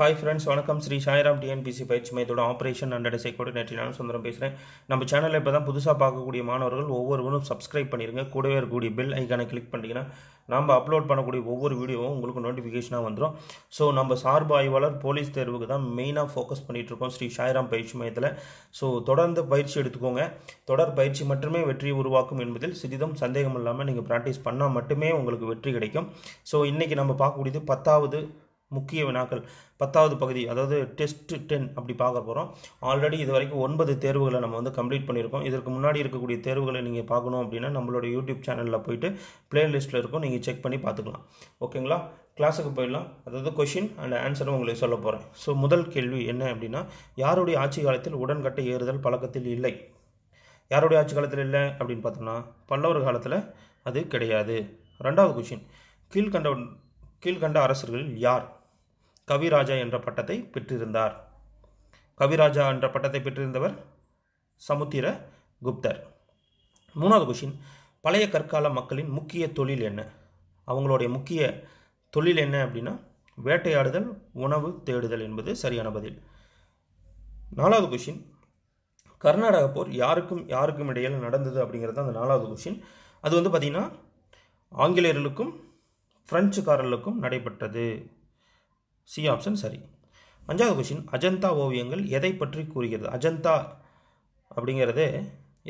hi friends வணக்கம் Sri Sairam TNPSC பயிற்சி மையத்தோட ஆப்ரேஷன் அண்ட் கூட கோஆர்டினேட்டர் நான் சுந்தரம் பேசுகிறேன் நம்ம சேனலில் இப்போ தான் புதுசாக பார்க்கக்கூடிய மாணவர்கள் ஒவ்வொருவரும் சப்ஸ்கிரைப் பண்ணிடுங்க கூடவே இருக்கக்கூடிய பெல் ஐக்கானை கிளிக் பண்ணிங்கன்னா நம்ம அப்லோட் பண்ணக்கூடிய ஒவ்வொரு வீடியோவும் உங்களுக்கு நோட்டிஃபிகேஷனாக வந்துடும் ஸோ நம்ம சார்பு ஆய்வாளர் போலீஸ் தேர்வுக்கு தான் மெயினாக ஃபோக்கஸ் இருக்கோம் ஸ்ரீ சாய்ராம் பயிற்சி மையத்தில் ஸோ தொடர்ந்து பயிற்சி எடுத்துக்கோங்க தொடர் பயிற்சி மட்டுமே வெற்றியை உருவாக்கும் என்பதில் சிறிதும் சந்தேகம் இல்லாமல் நீங்கள் ப்ராக்டிஸ் பண்ணால் மட்டுமே உங்களுக்கு வெற்றி கிடைக்கும் ஸோ இன்றைக்கி நம்ம பார்க்கக்கூடியது பத்தாவது முக்கிய வினாக்கள் பத்தாவது பகுதி அதாவது டெஸ்ட் டென் அப்படி பார்க்க போகிறோம் ஆல்ரெடி இது வரைக்கும் ஒன்பது தேர்வுகளை நம்ம வந்து கம்ப்ளீட் பண்ணியிருக்கோம் இதற்கு முன்னாடி இருக்கக்கூடிய தேர்வுகளை நீங்கள் பார்க்கணும் அப்படின்னா நம்மளோட யூடியூப் சேனலில் போயிட்டு பிளேலிஸ்ட்டில் இருக்கும் நீங்கள் செக் பண்ணி பார்த்துக்கலாம் ஓகேங்களா கிளாஸுக்கு போயிடலாம் அதாவது கொஷின் அண்ட் ஆன்சரும் உங்களுக்கு சொல்ல போகிறேன் ஸோ முதல் கேள்வி என்ன அப்படின்னா யாருடைய ஆட்சி காலத்தில் உடன்கட்டை ஏறுதல் பழக்கத்தில் இல்லை யாருடைய ஆட்சி காலத்தில் இல்லை அப்படின்னு பார்த்தோம்னா பல்லவர் காலத்தில் அது கிடையாது ரெண்டாவது கொஷின் கீழ்கண்ட கீழ்கண்ட அரசர்கள் யார் கவிராஜா என்ற பட்டத்தை பெற்றிருந்தார் கவிராஜா என்ற பட்டத்தை பெற்றிருந்தவர் சமுத்திர குப்தர் மூணாவது கொஷின் பழைய கற்கால மக்களின் முக்கிய தொழில் என்ன அவங்களுடைய முக்கிய தொழில் என்ன அப்படின்னா வேட்டையாடுதல் உணவு தேடுதல் என்பது சரியான பதில் நாலாவது கொஷின் கர்நாடக போர் யாருக்கும் யாருக்கும் இடையில் நடந்தது அப்படிங்கிறது அந்த நாலாவது கொஷின் அது வந்து பார்த்திங்கன்னா ஆங்கிலேயர்களுக்கும் ஃப்ரெஞ்சுக்காரர்களுக்கும் நடைபெற்றது சி ஆப்ஷன் சரி அஞ்சாவது கொஷின் அஜந்தா ஓவியங்கள் எதை பற்றி கூறுகிறது அஜந்தா அப்படிங்கிறது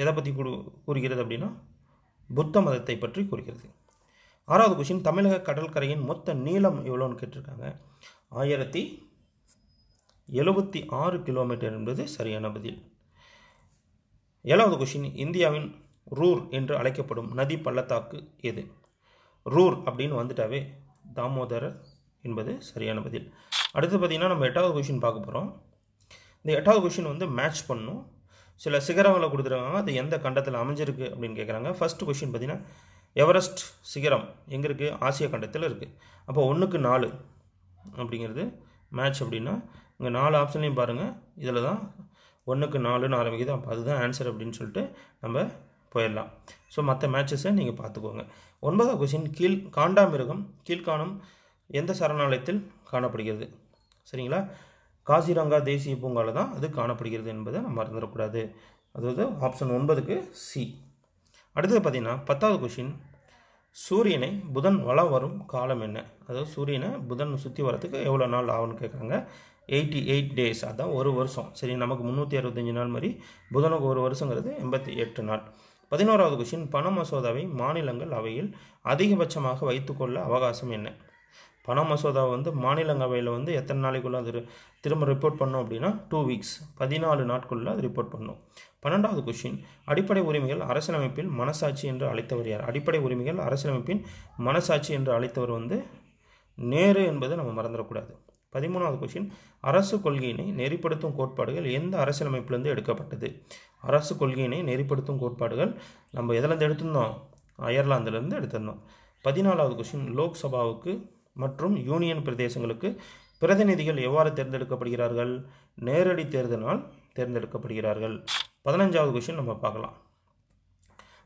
எதை பற்றி கூறுகிறது அப்படின்னா புத்த மதத்தை பற்றி கூறுகிறது ஆறாவது கொஷின் தமிழக கடற்கரையின் மொத்த நீளம் எவ்வளோன்னு கேட்டிருக்காங்க ஆயிரத்தி எழுபத்தி ஆறு கிலோமீட்டர் என்பது சரியான பதில் ஏழாவது கொஷின் இந்தியாவின் ரூர் என்று அழைக்கப்படும் நதி பள்ளத்தாக்கு எது ரூர் அப்படின்னு வந்துட்டாவே தாமோதரர் என்பது சரியான பதில் அடுத்து பார்த்தீங்கன்னா நம்ம எட்டாவது கொஷின் பார்க்க போகிறோம் இந்த எட்டாவது கொஷின் வந்து மேட்ச் பண்ணும் சில சிகரங்களை கொடுத்துருக்காங்க அது எந்த கண்டத்தில் அமைஞ்சிருக்கு அப்படின்னு கேட்குறாங்க ஃபஸ்ட்டு கொஷின் பார்த்திங்கன்னா எவரெஸ்ட் சிகரம் எங்கே இருக்குது ஆசிய கண்டத்தில் இருக்குது அப்போ ஒன்றுக்கு நாலு அப்படிங்கிறது மேட்ச் அப்படின்னா இங்கே நாலு ஆப்ஷன்லையும் பாருங்கள் இதில் தான் ஒன்றுக்கு நாலுன்னு ஆரம்பிக்குது அப்போ அதுதான் ஆன்சர் அப்படின்னு சொல்லிட்டு நம்ம போயிடலாம் ஸோ மற்ற மேட்சஸை நீங்கள் பார்த்துக்கோங்க ஒன்பதாவது கொஷின் கீழ் காண்டாமிருகம் கீழ்காணும் எந்த சரணாலயத்தில் காணப்படுகிறது சரிங்களா காசிரங்கா தேசிய பூங்காவில் தான் அது காணப்படுகிறது என்பதை நம்ம மறந்துடக்கூடாது அதாவது ஆப்ஷன் ஒன்பதுக்கு சி அடுத்தது பார்த்திங்கன்னா பத்தாவது கொஷின் சூரியனை புதன் வள வரும் காலம் என்ன அதாவது சூரியனை புதன் சுற்றி வரத்துக்கு எவ்வளோ நாள் ஆகும்னு கேட்குறாங்க எயிட்டி எயிட் டேஸ் அதான் ஒரு வருஷம் சரி நமக்கு முந்நூற்றி அறுபத்தஞ்சு நாள் மாதிரி புதனுக்கு ஒரு வருஷங்கிறது எண்பத்தி எட்டு நாள் பதினோராவது கொஷின் பண மசோதாவை மாநிலங்கள் அவையில் அதிகபட்சமாக வைத்துக்கொள்ள அவகாசம் என்ன பண மசோதா வந்து மாநிலங்களவையில் வந்து எத்தனை நாளைக்குள்ளே அது திரும்ப ரிப்போர்ட் பண்ணோம் அப்படின்னா டூ வீக்ஸ் பதினாலு நாட்குள்ளே அது ரிப்போர்ட் பண்ணும் பன்னெண்டாவது கொஷின் அடிப்படை உரிமைகள் அரசியலமைப்பில் மனசாட்சி என்று அழைத்தவர் யார் அடிப்படை உரிமைகள் அரசியலமைப்பின் மனசாட்சி என்று அழைத்தவர் வந்து நேரு என்பதை நம்ம மறந்துடக்கூடாது பதிமூணாவது கொஷின் அரசு கொள்கையினை நெறிப்படுத்தும் கோட்பாடுகள் எந்த அரசியலமைப்பிலிருந்து எடுக்கப்பட்டது அரசு கொள்கையினை நெறிப்படுத்தும் கோட்பாடுகள் நம்ம எதுலேருந்து எடுத்திருந்தோம் அயர்லாந்துலேருந்து எடுத்திருந்தோம் பதினாலாவது கொஷின் லோக்சபாவுக்கு மற்றும் யூனியன் பிரதேசங்களுக்கு பிரதிநிதிகள் எவ்வாறு தேர்ந்தெடுக்கப்படுகிறார்கள் நேரடி தேர்தலால் தேர்ந்தெடுக்கப்படுகிறார்கள் பதினஞ்சாவது கொஷின் நம்ம பார்க்கலாம்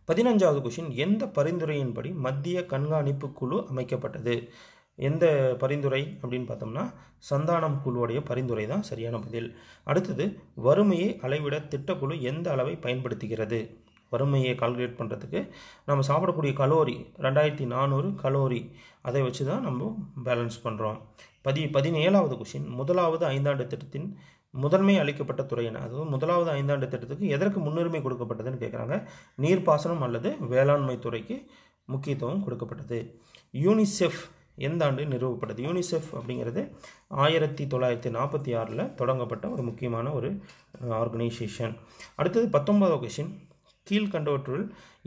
பதினஞ்சாவது கொஷின் எந்த பரிந்துரையின்படி மத்திய கண்காணிப்பு குழு அமைக்கப்பட்டது எந்த பரிந்துரை அப்படின்னு பார்த்தோம்னா சந்தானம் குழுவுடைய பரிந்துரை தான் சரியான பதில் அடுத்தது வறுமையை அளவிட திட்டக்குழு எந்த அளவை பயன்படுத்துகிறது வறுமையை கால்குலேட் பண்ணுறதுக்கு நம்ம சாப்பிடக்கூடிய கலோரி ரெண்டாயிரத்தி நானூறு கலோரி அதை வச்சு தான் நம்ம பேலன்ஸ் பண்ணுறோம் பதி பதினேழாவது கொஷின் முதலாவது ஐந்தாண்டு திட்டத்தின் முதன்மை அளிக்கப்பட்ட துறையின அதாவது முதலாவது ஐந்தாண்டு திட்டத்துக்கு எதற்கு முன்னுரிமை கொடுக்கப்பட்டதுன்னு கேட்குறாங்க நீர்ப்பாசனம் அல்லது வேளாண்மை துறைக்கு முக்கியத்துவம் கொடுக்கப்பட்டது யூனிசெஃப் எந்த ஆண்டு நிறுவப்பட்டது யூனிசெஃப் அப்படிங்கிறது ஆயிரத்தி தொள்ளாயிரத்தி நாற்பத்தி ஆறில் தொடங்கப்பட்ட ஒரு முக்கியமான ஒரு ஆர்கனைசேஷன் அடுத்தது பத்தொன்பதாவது கொஷின் கீழ்கண்டவற்றுள்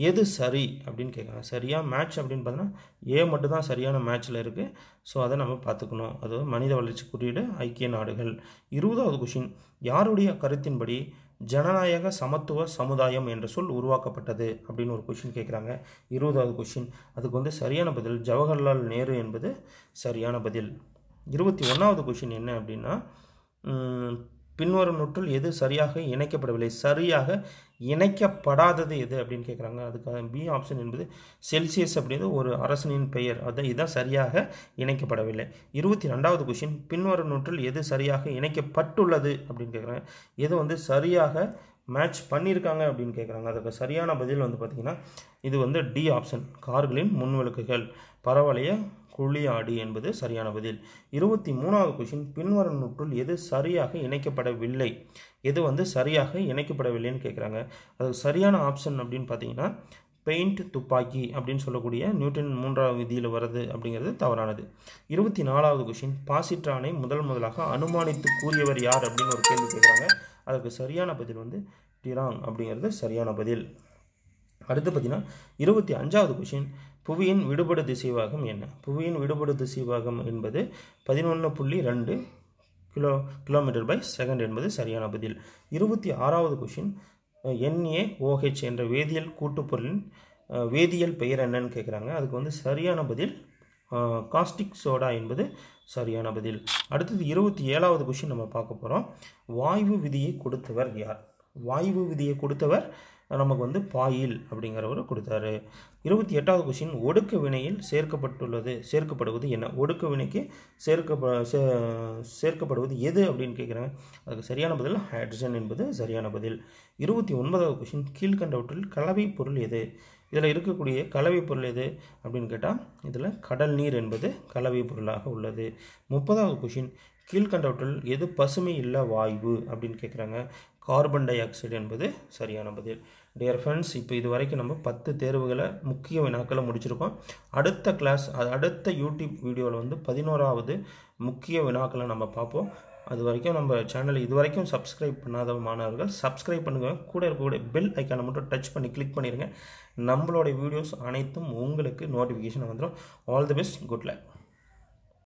எது சரி அப்படின்னு கேட்குறாங்க சரியாக மேட்ச் அப்படின்னு பார்த்தீங்கன்னா ஏ மட்டும்தான் சரியான மேட்ச்சில் இருக்குது ஸோ அதை நம்ம பார்த்துக்கணும் அது மனித வளர்ச்சி குறியீடு ஐக்கிய நாடுகள் இருபதாவது கொஷின் யாருடைய கருத்தின்படி ஜனநாயக சமத்துவ சமுதாயம் என்ற சொல் உருவாக்கப்பட்டது அப்படின்னு ஒரு கொஷின் கேட்குறாங்க இருபதாவது கொஷின் அதுக்கு வந்து சரியான பதில் ஜவஹர்லால் நேரு என்பது சரியான பதில் இருபத்தி ஒன்றாவது கொஷின் என்ன அப்படின்னா பின்வரும் நூற்றில் எது சரியாக இணைக்கப்படவில்லை சரியாக இணைக்கப்படாதது எது அப்படின்னு கேட்குறாங்க அதுக்காக பி ஆப்ஷன் என்பது செல்சியஸ் அப்படிங்கிறது ஒரு அரசனின் பெயர் அது இதுதான் சரியாக இணைக்கப்படவில்லை இருபத்தி ரெண்டாவது கொஷின் பின்வரும் நூற்றில் எது சரியாக இணைக்கப்பட்டுள்ளது அப்படின்னு கேட்குறாங்க எது வந்து சரியாக மேட்ச் பண்ணியிருக்காங்க அப்படின்னு கேட்குறாங்க அதுக்கு சரியான பதில் வந்து பார்த்திங்கன்னா இது வந்து டி ஆப்ஷன் கார்களின் முன்விளக்குகள் பரவாயில்லையே குழி ஆடு என்பது சரியான பதில் இருபத்தி மூணாவது கொஷின் பின்வரும் நூற்றுள் எது சரியாக இணைக்கப்படவில்லை எது வந்து சரியாக இணைக்கப்படவில்லைன்னு கேட்குறாங்க அது சரியான ஆப்ஷன் அப்படின்னு பார்த்தீங்கன்னா பெயிண்ட் துப்பாக்கி அப்படின்னு சொல்லக்கூடிய நியூட்டன் மூன்றாவது விதியில் வர்றது அப்படிங்கிறது தவறானது இருபத்தி நாலாவது கொஷின் பாசிட்ரானை முதல் முதலாக அனுமானித்து கூறியவர் யார் அப்படின்னு ஒரு கேள்வி கேட்குறாங்க அதுக்கு சரியான பதில் வந்து டிராங் அப்படிங்கிறது சரியான பதில் அடுத்து பார்த்தீங்கன்னா இருபத்தி அஞ்சாவது கொஷின் புவியின் விடுபடு திசைவாகம் என்ன புவியின் விடுபடு திசைவாகம் என்பது பதினொன்று புள்ளி ரெண்டு கிலோ கிலோமீட்டர் பை செகண்ட் என்பது சரியான பதில் இருபத்தி ஆறாவது கொஷின் ஓஹெச் என்ற வேதியியல் கூட்டுப்பொருளின் வேதியியல் பெயர் என்னன்னு கேட்குறாங்க அதுக்கு வந்து சரியான பதில் காஸ்டிக் சோடா என்பது சரியான பதில் அடுத்தது இருபத்தி ஏழாவது கொஷின் நம்ம பார்க்க போகிறோம் வாயு விதியை கொடுத்தவர் யார் வாயு விதியை கொடுத்தவர் நமக்கு வந்து பாயில் அப்படிங்கிறவர் கொடுத்தாரு இருபத்தி எட்டாவது கொஷின் ஒடுக்க வினையில் சேர்க்கப்பட்டுள்ளது சேர்க்கப்படுவது என்ன ஒடுக்க வினைக்கு சேர்க்கப்ப சே சேர்க்கப்படுவது எது அப்படின்னு கேட்குறாங்க அதுக்கு சரியான பதில் ஹைட்ரஜன் என்பது சரியான பதில் இருபத்தி ஒன்பதாவது கொஷின் கீழ்கண்டவற்றில் கலவை பொருள் எது இதில் இருக்கக்கூடிய கலவை பொருள் எது அப்படின்னு கேட்டால் இதில் கடல் நீர் என்பது கலவை பொருளாக உள்ளது முப்பதாவது கொஷின் கீழ்கண்டவற்றில் எது பசுமை இல்லை வாயு அப்படின்னு கேட்குறாங்க கார்பன் டை ஆக்சைடு என்பது சரியான பதில் டியர் ஃப்ரெண்ட்ஸ் இப்போ இது வரைக்கும் நம்ம பத்து தேர்வுகளை முக்கிய வினாக்களை முடிச்சிருக்கோம் அடுத்த கிளாஸ் அடுத்த யூடியூப் வீடியோவில் வந்து பதினோராவது முக்கிய வினாக்களை நம்ம பார்ப்போம் அது வரைக்கும் நம்ம சேனலை இது வரைக்கும் சப்ஸ்கிரைப் பண்ணாத மாணவர்கள் சப்ஸ்கிரைப் பண்ணுங்கள் கூட இருக்கக்கூடிய பெல் ஐக்கானை மட்டும் டச் பண்ணி கிளிக் பண்ணிடுங்க நம்மளோட வீடியோஸ் அனைத்தும் உங்களுக்கு நோட்டிஃபிகேஷன் வந்துடும் all the best good luck